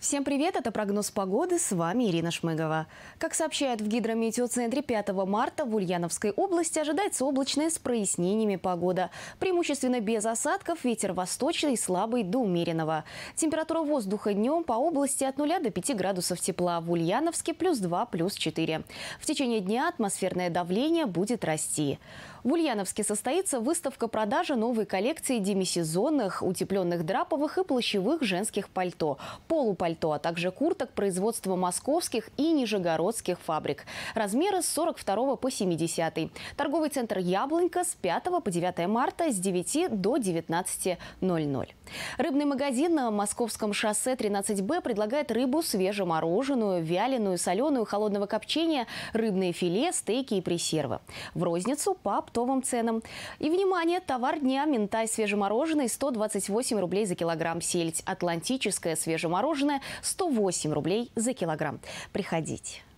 Всем привет, это прогноз погоды, с вами Ирина Шмыгова. Как сообщают в гидрометеоцентре 5 марта в Ульяновской области ожидается облачная с прояснениями погода. Преимущественно без осадков, ветер восточный, слабый до умеренного. Температура воздуха днем по области от 0 до 5 градусов тепла, в Ульяновске плюс 2, плюс 4. В течение дня атмосферное давление будет расти. В Ульяновске состоится выставка продажи новой коллекции демисезонных, утепленных драповых и плащевых женских пальто, полупальто пальто, а также курток производства московских и нижегородских фабрик. Размеры с 42 по 70. Торговый центр «Яблонька» с 5 по 9 марта с 9 до 19.00. Рыбный магазин на Московском шоссе 13Б предлагает рыбу свежемороженую, вяленую, соленую, холодного копчения, рыбные филе, стейки и пресервы. В розницу по оптовым ценам. И, внимание, товар дня – минтай свежемороженый 128 рублей за килограмм сельдь, атлантическое свежемороженое 108 рублей за килограмм. Приходите.